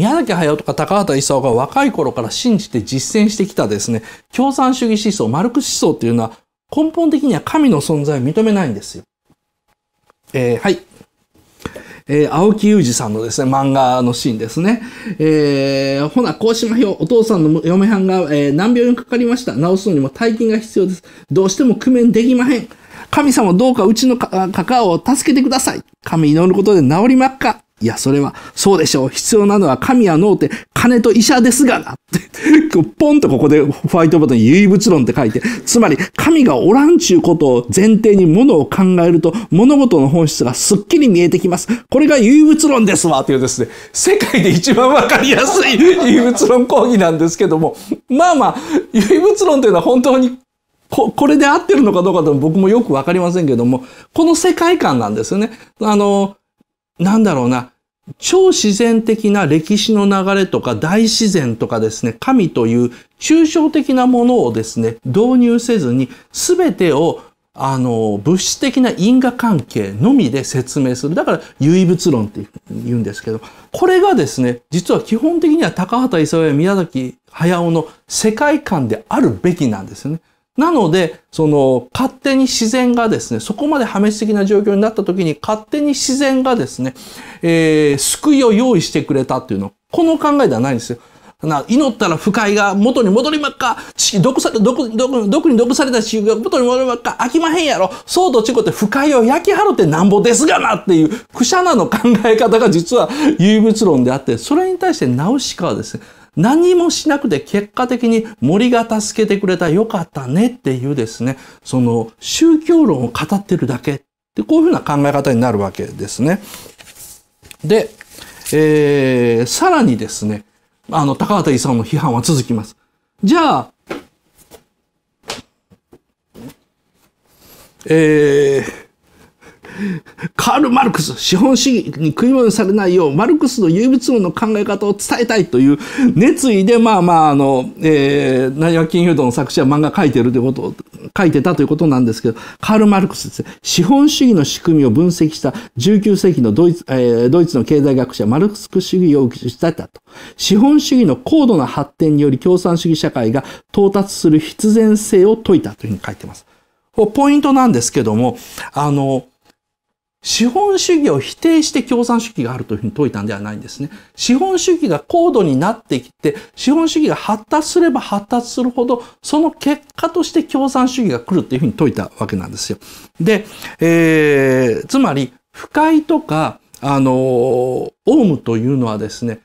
宮崎駿とか高畑勲が若い頃から信じて実践してきたですね、共産主義思想、マルク思想っていうのは根本的には神の存在を認めないんですよ。えー、はい。えー、青木雄二さんのですね、漫画のシーンですね。えー、ほな、こうしまひょう。お父さんの嫁はんが、えー、難病にかかりました。治すのにも大金が必要です。どうしても工面できまへん。神様どうかうちのカカを助けてください。神祈ることで治りまっか。いや、それは、そうでしょう。必要なのは神は脳って、金と医者ですがな。って、ポンとここでホワイトボードに唯物論って書いて、つまり神がおらんちゅうことを前提に物を考えると、物事の本質がすっきり見えてきます。これが唯物論ですわ、というですね、世界で一番わかりやすい唯物論講義なんですけども、まあまあ、唯物論というのは本当にここれで合ってるのかどうかと僕もよくわかりませんけども、この世界観なんですよね。あの、なんだろうな、超自然的な歴史の流れとか大自然とかですね、神という抽象的なものをですね、導入せずに全てをあの、物質的な因果関係のみで説明する。だから、唯物論って言うんですけど、これがですね、実は基本的には高畑勲や宮崎駿の世界観であるべきなんですよね。なので、その、勝手に自然がですね、そこまで破滅的な状況になった時に、勝手に自然がですね、えー、救いを用意してくれたっていうの。この考えではないんですよ。な、祈ったら不快が元に戻りまっか。毒され、毒、毒、毒に毒された地球が元に戻りまっか。飽きまへんやろ。そうとちこって不快を焼き払ってなんぼですがなっていう、くしゃなの考え方が実は唯物論であって、それに対してナウシカはですね、何もしなくて結果的に森が助けてくれたよかったねっていうですね、その宗教論を語ってるだけってこういうふうな考え方になるわけですね。で、えー、さらにですね、あの、高畑勲の批判は続きます。じゃあ、えー、カール・マルクス、資本主義に食い物されないよう、マルクスの唯物論の考え方を伝えたいという熱意で、まあまあ、あの、えー、何が金融道の作者は漫画書いてるということを、書いてたということなんですけど、カール・マルクスですね、資本主義の仕組みを分析した19世紀のドイツ、えー、ドイツの経済学者、マルクス主義を打ちたと。資本主義の高度な発展により共産主義社会が到達する必然性を説いたというふうに書いてます。ポイントなんですけども、あの、資本主義を否定して共産主義があるというふうに説いたんではないんですね。資本主義が高度になってきて、資本主義が発達すれば発達するほど、その結果として共産主義が来るというふうに説いたわけなんですよ。で、えー、つまり、不快とか、あの、オウムというのはですね、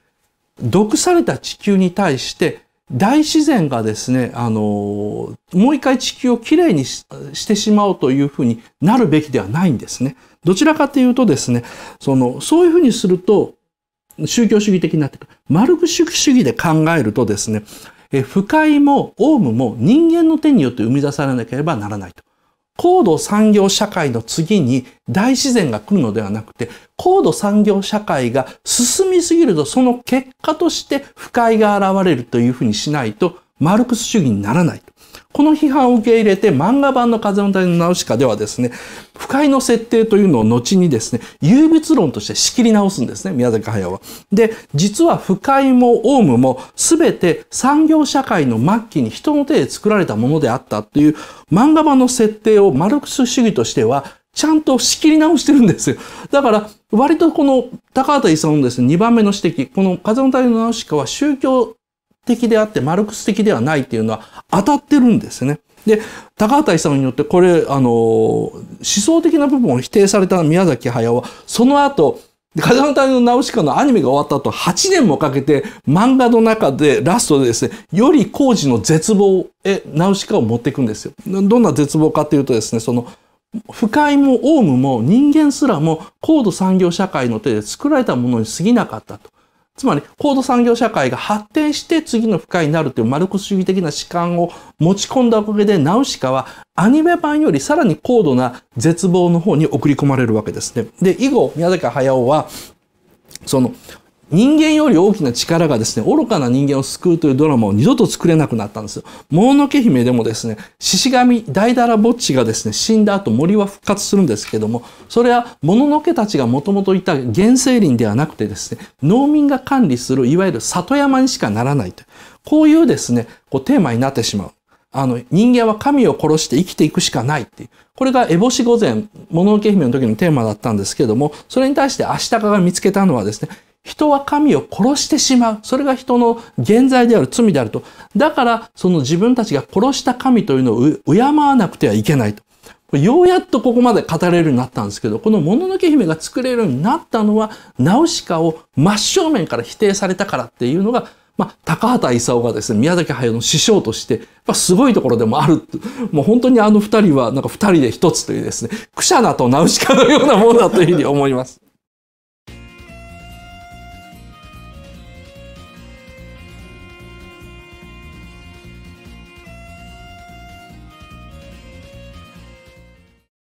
毒された地球に対して大自然がですね、あの、もう一回地球をきれいにしてしまおうというふうになるべきではないんですね。どちらかというとですね、その、そういうふうにすると、宗教主義的になってくる。マルク主義で考えるとですね、不快もオウムも人間の手によって生み出されなければならないと。高度産業社会の次に大自然が来るのではなくて、高度産業社会が進みすぎるとその結果として不快が現れるというふうにしないと、マルクス主義にならないと。この批判を受け入れて漫画版の風の谷のナウシカではですね、不快の設定というのを後にですね、有物論として仕切り直すんですね、宮崎駿は。で、実は不快もオウムも全て産業社会の末期に人の手で作られたものであったという漫画版の設定をマルクス主義としてはちゃんと仕切り直してるんですよ。だから、割とこの高畑勲のですね、2番目の指摘、この風の谷のナウシカは宗教的であってマルクス的ではないっていうのは当たってるんですね。で、高畑勲によってこれ、あの、思想的な部分を否定された宮崎駿は、その後、風の谷のナウシカのアニメが終わった後、8年もかけて漫画の中でラストでですね、より工事の絶望へナウシカを持っていくんですよ。どんな絶望かっていうとですね、その、不快もオウムも人間すらも高度産業社会の手で作られたものに過ぎなかったと。つまり、高度産業社会が発展して次の不快になるというマルクス主義的な主観を持ち込んだおかげで、ナウシカはアニメ版よりさらに高度な絶望の方に送り込まれるわけですね。で、以後、宮崎駿は、その、人間より大きな力がですね、愚かな人間を救うというドラマを二度と作れなくなったんですよ。もののけ姫でもですね、獅子神大だらぼっちがですね、死んだ後森は復活するんですけども、それはもののけたちがもともといた原生林ではなくてですね、農民が管理するいわゆる里山にしかならないと。こういうですね、こうテーマになってしまう。あの、人間は神を殺して生きていくしかないっていう。これがエボシ御前、もののけ姫の時のテーマだったんですけども、それに対してタカが見つけたのはですね、人は神を殺してしまう。それが人の現在である罪であると。だから、その自分たちが殺した神というのを敬わなくてはいけないと。ようやっとここまで語れるようになったんですけど、このもののけ姫が作れるようになったのは、ナウシカを真正面から否定されたからっていうのが、まあ、高畑勲がですね、宮崎駿の師匠として、まあ、すごいところでもある。もう本当にあの二人は、なんか二人で一つというですね、クシャナとナウシカのようなものだというふうに思います。